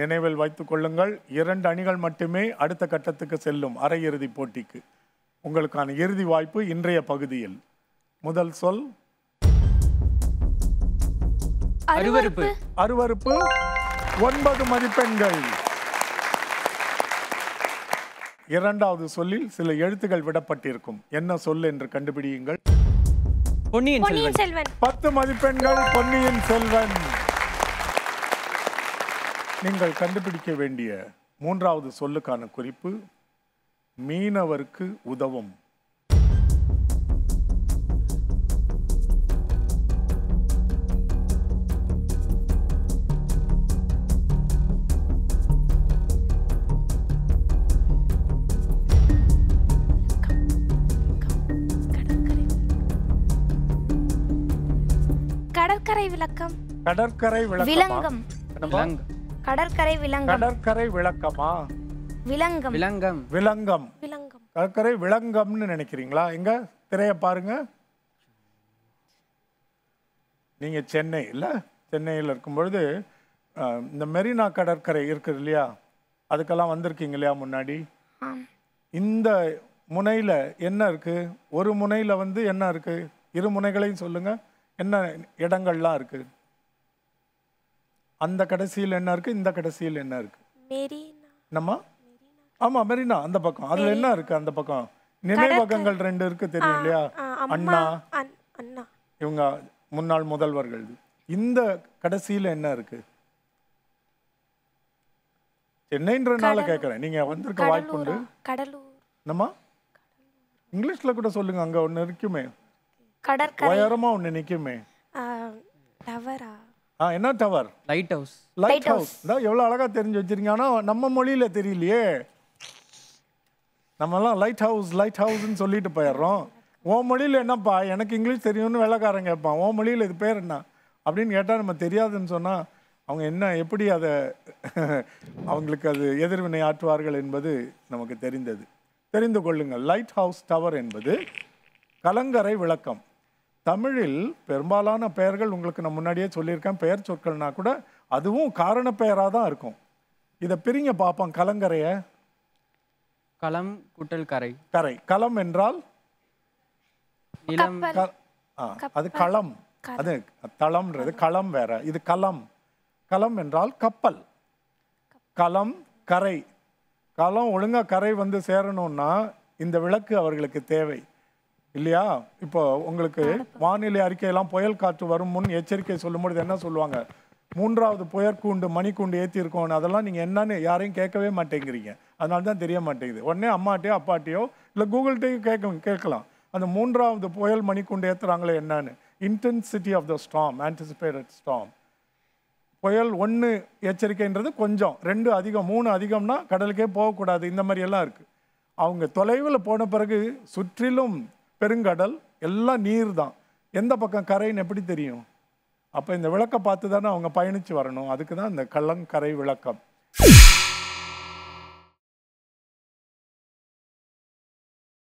நினைவில் வைத்து கொள்ளுங்கள் இரண்டு அணிகள் மட்டுமே அடுத்த கட்டத்துக்கு செல்லும் அரையிறுதி போட்டிக்கு உங்களுக்கான இறுதி வாய்ப்பு இன்றைய பகுதியில் முதல் சொல் அருவறுப்பு அருவறுப்பு ஒன்பது மதிப்பெண்கள் இரண்டாவது சொல்லில் சில எழுத்துகள் விடப்பட்டிருக்கும் என்ன சொல் என்று கண்டுபிடியுங்கள் பொன்னியின் செல்வன் பத்து மதிப்பெண்கள் பொன்னியின் செல்வன் நீங்கள் கண்டுபிடிக்க வேண்டிய மூன்றாவது சொல்லுக்கான குறிப்பு மீனவருக்கு உதவும் கடற்கரை விளக்கம் கடற்கரை விளக்கம் விளங்கம் கடற்கரை விலங்கம் கடற்கரை விளக்கமா விலங்கம் விலங்கம் விலங்கம் விலங்கம் கடற்கரை விலங்கம்னு நினைக்கிறீங்களா எங்க திரைய பாருங்க நீங்க சென்னை இல்ல சென்னையில் இருக்கும் பொழுது இந்த மெரினா கடற்கரை இருக்குது இல்லையா அதுக்கெல்லாம் வந்திருக்கீங்க இல்லையா முன்னாடி இந்த முனையில் என்ன இருக்குது ஒரு முனையில் வந்து என்ன இருக்குது இரு முனைகளையும் சொல்லுங்கள் என்ன இடங்கள்லாம் இருக்குது அந்த கடைசியில் என்ன இருக்கு இந்த கடைசியில் என்ன இருக்கு நம்ம ஆமா மெரினா அந்த பக்கம் அதுல என்ன இருக்கு அந்த பக்கம் நினைவகங்கள் ரெண்டு இருக்கு தெரியும் இல்லையா அண்ணா இவங்க முன்னாள் முதல்வர்கள் இந்த கடைசியில என்ன இருக்கு என்னன்றனால கேக்குறேன் நீங்க வந்திருக்க வாய்ப்பு உண்டு கடலூர் நம்ம கூட சொல்லுங்க அங்க ஒன்னு இருக்குமே கடற்கரை உயரமாக நிக்குமே டவரா ஆ என்ன tower lighthouse lighthouse தான் எவ்வளோ அழகாக தெரிஞ்சு வச்சிருக்கீங்க ஆனால் நம்ம மொழியில் தெரியலையே நம்மலாம் லைட் ஹவுஸ் லைட் ஹவுஸ்ன்னு சொல்லிட்டு போயிடுறோம் ஓ மொழியில் என்னப்பா எனக்கு இங்கிலீஷ் தெரியும்னு வெள்ளைக்காரன் கேட்பான் ஓ மொழியில் இது பேர் என்ன அப்படின்னு கேட்டால் நம்ம தெரியாதுன்னு சொன்னால் அவங்க என்ன எப்படி அதை அவங்களுக்கு அது எதிர்வினை ஆற்றுவார்கள் என்பது நமக்கு தெரிந்தது தெரிந்து கொள்ளுங்கள் லைட் ஹவுஸ் டவர் என்பது கலங்கரை விளக்கம் தமிழில் பெரும்பாலான பெயர்கள் உங்களுக்கு நான் முன்னாடியே சொல்லியிருக்கேன் பெயர் சொற்கள்னா கூட அதுவும் காரண பெயராக தான் இருக்கும் இதை பிரிங்க பார்ப்போம் கலங்கரைய களம் குட்டல் கரை கரை களம் என்றால் அது களம் அது தளம்ன்றது களம் வேற இது களம் களம் என்றால் கப்பல் களம் கரை களம் ஒழுங்காக கரை வந்து சேரணும்னா இந்த விளக்கு அவர்களுக்கு தேவை இல்லையா இப்போ உங்களுக்கு வானிலை அறிக்கையெல்லாம் புயல் காற்று வரும் முன் எச்சரிக்கை சொல்லும்பொழுது என்ன சொல்லுவாங்க மூன்றாவது புயற்கூண்டு மணிக்கூண்டு ஏற்றிருக்கோன்னு அதெல்லாம் நீங்கள் என்னன்னு யாரையும் கேட்கவே மாட்டேங்கிறீங்க அதனால தான் தெரிய மாட்டேங்குது உடனே அம்மாட்டையோ அப்பாட்டையோ இல்லை கூகுள்கிட்டையும் கேட்க கேட்கலாம் அந்த மூன்றாவது புயல் மணிக்கூண்டு ஏற்றுறாங்களே என்னன்னு intensity of the storm anticipated storm புயல் ஒன்று எச்சரிக்கைன்றது கொஞ்சம் ரெண்டு அதிகம் மூணு அதிகம்னா கடலுக்கே போகக்கூடாது இந்த மாதிரி எல்லாம் இருக்குது அவங்க தொலைவில் போன பிறகு சுற்றிலும் பெருங்கடல் எல்லாம் நீர் தான் எந்த பக்கம் கரைன்னு எப்படி தெரியும் அப்போ இந்த விளக்கை பார்த்து தானே அவங்க பயணித்து வரணும் அதுக்கு தான் இந்த கள்ளங்கரை விளக்கம்